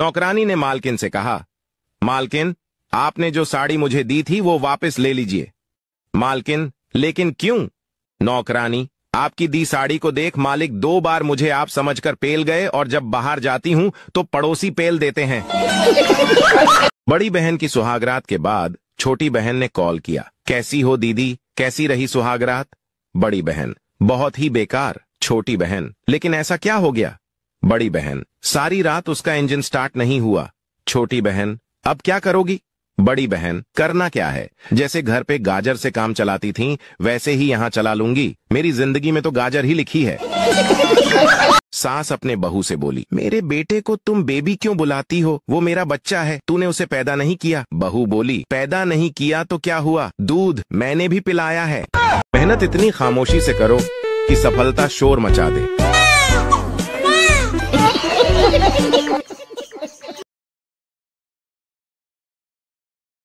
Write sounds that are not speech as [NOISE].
नौकरानी ने मालकिन से कहा मालकिन आपने जो साड़ी मुझे दी थी वो वापस ले लीजिए मालकिन लेकिन क्यों नौकरानी आपकी दी साड़ी को देख मालिक दो बार मुझे आप समझकर पेल गए और जब बाहर जाती हूं तो पड़ोसी पेल देते हैं [LAUGHS] बड़ी बहन की सुहागरात के बाद छोटी बहन ने कॉल किया कैसी हो दीदी कैसी रही सुहागरात बड़ी बहन बहुत ही बेकार छोटी बहन लेकिन ऐसा क्या हो गया बड़ी बहन सारी रात उसका इंजन स्टार्ट नहीं हुआ छोटी बहन अब क्या करोगी बड़ी बहन करना क्या है जैसे घर पे गाजर से काम चलाती थीं, वैसे ही यहाँ चला लूंगी मेरी जिंदगी में तो गाजर ही लिखी है सास अपने बहू से बोली मेरे बेटे को तुम बेबी क्यों बुलाती हो वो मेरा बच्चा है तूने उसे पैदा नहीं किया बहू बोली पैदा नहीं किया तो क्या हुआ दूध मैंने भी पिलाया है मेहनत इतनी खामोशी से करो कि सफलता शोर मचा दे